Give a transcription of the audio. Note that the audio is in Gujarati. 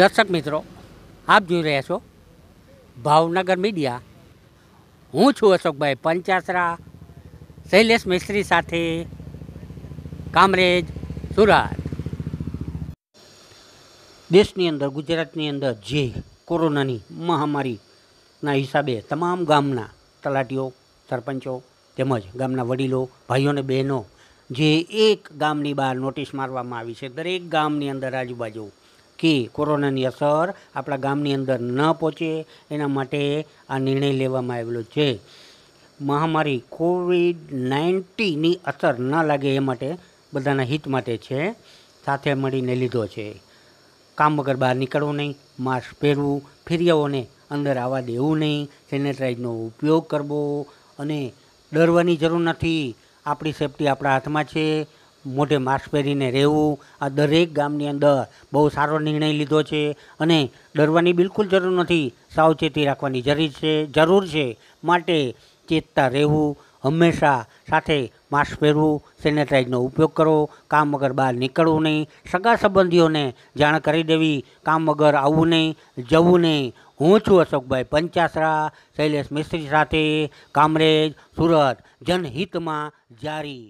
દર્શક મિત્રો આપ જોઈ રહ્યા છો ભાવનગર મીડિયા હું છું અશોકભાઈ પંચાસરા શૈલેષ મિસ્ત્રી સાથે કામરેજ સુરત દેશની અંદર ગુજરાતની અંદર જે કોરોનાની મહામારીના હિસાબે તમામ ગામના તલાટીઓ સરપંચો તેમજ ગામના વડીલો ભાઈઓ અને બહેનો જે એક ગામની બહાર નોટિસ મારવામાં આવી છે દરેક ગામની અંદર આજુબાજુ કે કોરોનાની અસર આપણા ગામની અંદર ન પહોંચે એના માટે આ નિર્ણય લેવામાં આવેલો છે મહામારી કોવિડ નાઇન્ટીનની અસર ન લાગે એ માટે બધાના હિત માટે છે સાથે મળીને લીધો છે કામ વગર બહાર નીકળવું નહીં માસ્ક પહેરવું ફેરિયાઓને અંદર આવવા દેવું નહીં સેનેટાઈઝનો ઉપયોગ કરવો અને ડરવાની જરૂર નથી આપણી સેફટી આપણા હાથમાં છે મોઢે માસ્ક પહેરીને રહેવું આ દરેક ગામની અંદર બહુ સારો નિર્ણય લીધો છે અને ડરવાની બિલકુલ જરૂર નથી સાવચેતી રાખવાની જરૂર છે જરૂર છે માટે ચેતતા રહેવું હંમેશા સાથે માસ્ક પહેરવું સેનેટાઈઝનો ઉપયોગ કરો કામ વગર બહાર નીકળવું નહીં સગા સંબંધીઓને જાણ કરી દેવી કામ વગર આવવું નહીં જવું નહીં હું છું અશોકભાઈ પંચાસરા શૈલેષ મિસ્ત્રી સાથે કામરેજ સુરત જનહિતમાં જારી